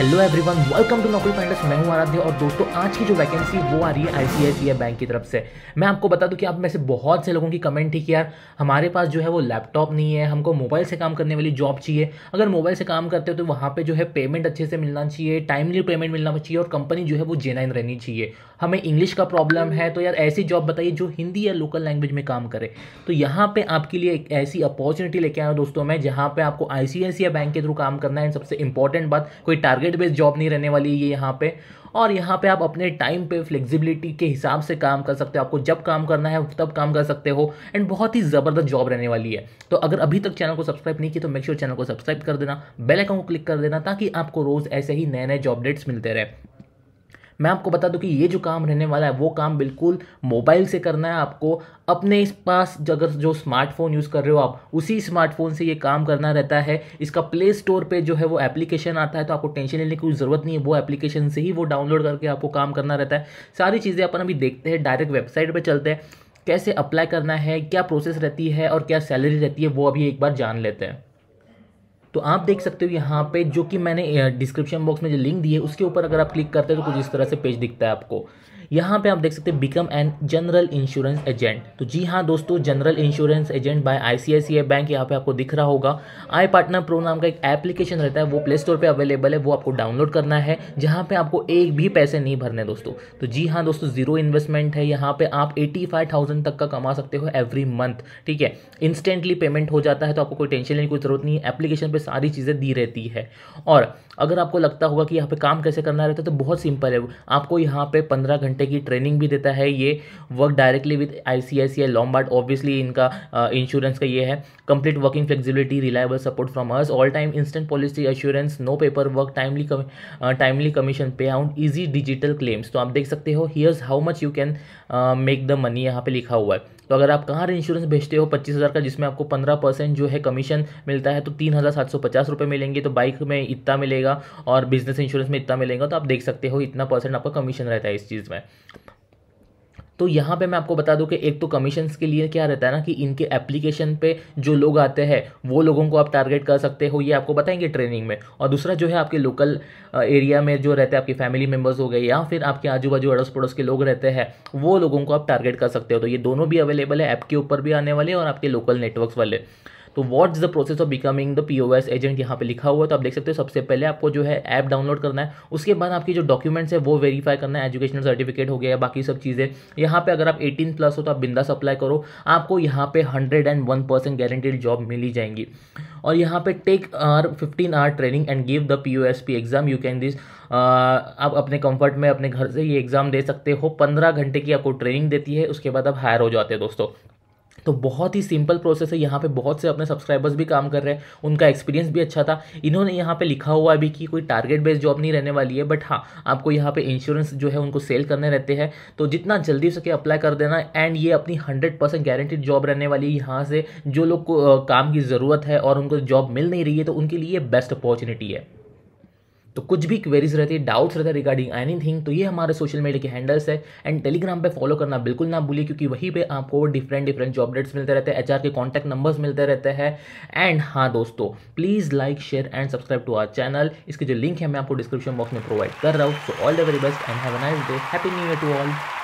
hello everyone welcome to Naukri finders मैं हूं आराध्य और दोस्तों आज की जो वैकेंसी वो आ रही है आईसीआईसीआई बैंक की तरफ से मैं आपको बता दूं कि आप में से बहुत से लोगों की कमेंट थी कि यार हमारे पास जो है वो लैपटॉप नहीं है हमको मोबाइल से काम करने वाली जॉब चाहिए अगर मोबाइल से काम करते हो तो वहाँ पर जो है पेमेंट अच्छे से मिलना चाहिए टाइमली पेमेंट मिलना चाहिए और कंपनी जो है वो जेनाइन रहनी चाहिए हमें इंग्लिश का प्रॉब्लम है तो यार ऐसी जॉब बताइए जो हिंदी या लोकल लैंग्वेज में काम करे तो यहाँ पर आपके लिए एक ऐसी अपॉर्चुनिटी लेके आया दोस्तों मैं जहाँ पर आपको आई बैंक के थ्रू काम करना है सबसे इंपॉर्टेंट बात कोई टारगेट टारगेट बेस्ड जॉब नहीं रहने वाली ये यहाँ पे और यहाँ पे आप अपने टाइम पे फ्लेक्सिबिलिटी के हिसाब से काम कर सकते हो आपको जब काम करना है तब काम कर सकते हो एंड बहुत ही ज़बरदस्त जॉब रहने वाली है तो अगर अभी तक चैनल को सब्सक्राइब नहीं किया तो मेक श्योर sure चैनल को सब्सक्राइब कर देना बेल आइकन को क्लिक कर देना ताकि आपको रोज़ ऐसे ही नए नए जॉब अपडेट्स मिलते रहे मैं आपको बता दूं कि ये जो काम रहने वाला है वो काम बिल्कुल मोबाइल से करना है आपको अपने इस पास अगर जो स्मार्टफोन यूज़ कर रहे हो आप उसी स्मार्टफोन से ये काम करना रहता है इसका प्ले स्टोर पे जो है वो एप्लीकेशन आता है तो आपको टेंशन लेने की ज़रूरत नहीं है वो एप्लीकेशन से ही वो डाउनलोड करके आपको काम करना रहता है सारी चीज़ें अपन अभी देखते हैं डायरेक्ट वेबसाइट पर चलते हैं कैसे अप्लाई करना है क्या प्रोसेस रहती है और क्या सैलरी रहती है वो अभी एक बार जान लेते हैं तो आप देख सकते हो यहाँ पे जो कि मैंने डिस्क्रिप्शन बॉक्स में जो लिंक दी है उसके ऊपर अगर आप क्लिक करते हैं तो कुछ इस तरह से पेज दिखता है आपको यहाँ पे आप देख सकते हैं become an general insurance agent तो जी हाँ दोस्तों general insurance agent by ICICI bank यहाँ पे आपको दिख रहा होगा आई पार्टनर प्रो नाम का एक एप्लीकेशन रहता है वो प्ले स्टोर पर अवेलेबल है वो आपको डाउनलोड करना है जहाँ पे आपको एक भी पैसे नहीं भरने दोस्तों तो जी हाँ दोस्तों जीरो इन्वेस्टमेंट है यहाँ पे आप एटी फाइव थाउजेंड तक का कमा सकते हो एवरी मंथ ठीक है इंस्टेंटली पेमेंट हो जाता है तो आपको कोई टेंशन लेने की जरूरत नहीं है एप्लीकेशन पर सारी चीज़ें दी रहती है और अगर आपको लगता होगा कि यहाँ पे काम कैसे करना रहता है तो बहुत सिंपल है आपको यहाँ पे पंद्रह घंटे घंटे की ट्रेनिंग भी देता है ये work directly with I C I C I Lombard obviously इनका इंश्योरेंस का ये है complete working flexibility reliable support from us all time instant policy assurance no paper work timely timely commission pay out easy digital claims तो आप देख सकते हो here's how much you can make the money यहाँ पे लिखा हुआ है तो अगर आप कार इंश्योरेंस भेजते हो पच्चीस हज़ार का जिसमें आपको पंद्रह परसेंट जो है कमीशन मिलता है तो तीन हज़ार सात सौ पचास रुपये मिलेंगे तो बाइक में इतना मिलेगा और बिजनेस इंश्योरेंस में इतना मिलेगा तो आप देख सकते हो इतना परसेंट आपका कमीशन रहता है इस चीज़ में तो यहाँ पे मैं आपको बता दूँ कि एक तो कमीशंस के लिए क्या रहता है ना कि इनके एप्लीकेशन पे जो लोग आते हैं वो लोगों को आप टारगेट कर सकते हो ये आपको बताएंगे ट्रेनिंग में और दूसरा जो है आपके लोकल एरिया में जो रहते हैं आपके फैमिली मेम्बर्स हो गए या फिर आपके आजू बाजू अड़ोस पड़ोस के लोग रहते हैं वो लोगों को आप टारगेट कर सकते हो तो ये दोनों भी अवेलेबल है ऐप के ऊपर भी आने वाले और आपके लोकल नेटवर्क वाले तो is the process of becoming the POS agent यहाँ पे लिखा हुआ है तो आप देख सकते हो सबसे पहले आपको जो है ऐप डाउनलोड करना है उसके बाद आपकी जो डॉक्यूमेंट्स है वो वेरीफाई करना है एजुकेशनल सर्टिफिकेट हो गया बाकी सब चीज़ें यहाँ पे अगर आप 18 प्लस हो तो आप बिंदास अप्लाई करो आपको यहाँ पे 101 परसेंट गारंटेड जॉब मिली जाएंगी और यहाँ पे take our fifteen hour training and give the P O S P exam you can this आप अपने कंफर्ट में अपने घर से ये एग्ज़ाम दे सकते हो पंद्रह घंटे की आपको ट्रेनिंग देती है उसके बाद आप हायर हो जाते हैं दोस्तों तो बहुत ही सिंपल प्रोसेस है यहाँ पे बहुत से अपने सब्सक्राइबर्स भी काम कर रहे हैं उनका एक्सपीरियंस भी अच्छा था इन्होंने यहाँ पे लिखा हुआ भी कि कोई टारगेट बेस्ड जॉब नहीं रहने वाली है बट हाँ आपको यहाँ पे इंश्योरेंस जो है उनको सेल करने रहते हैं तो जितना जल्दी हो सके अप्लाई कर देना एंड ये अपनी हंड्रेड परसेंट गारंटेड जॉब रहने वाली है यहाँ से जो लोग को काम की ज़रूरत है और उनको जॉब मिल नहीं रही है तो उनके लिए बेस्ट अपॉर्चुनिटी है तो कुछ भी क्वेरीज रहती है डाउट्स रहते हैं रिगार्डिंग थिंग तो ये हमारे सोशल मीडिया के हैंडल्स है एंड टेलीग्राम पे फॉलो करना बिल्कुल ना भूलिए क्योंकि वहीं पे आपको डिफरेंट डिफरेंट जॉब डेट्स मिलते रहते हैं एच के कॉन्टैक्ट नंबर्स मिलते रहते हैं एंड हाँ दोस्तों please like share and subscribe to our channel इसकी जो लिंक है मैं आपको डिस्क्रिप्शन बॉक्स में प्रोवाइड कर रहा हूँ so all the very best and have a nice day happy new year to all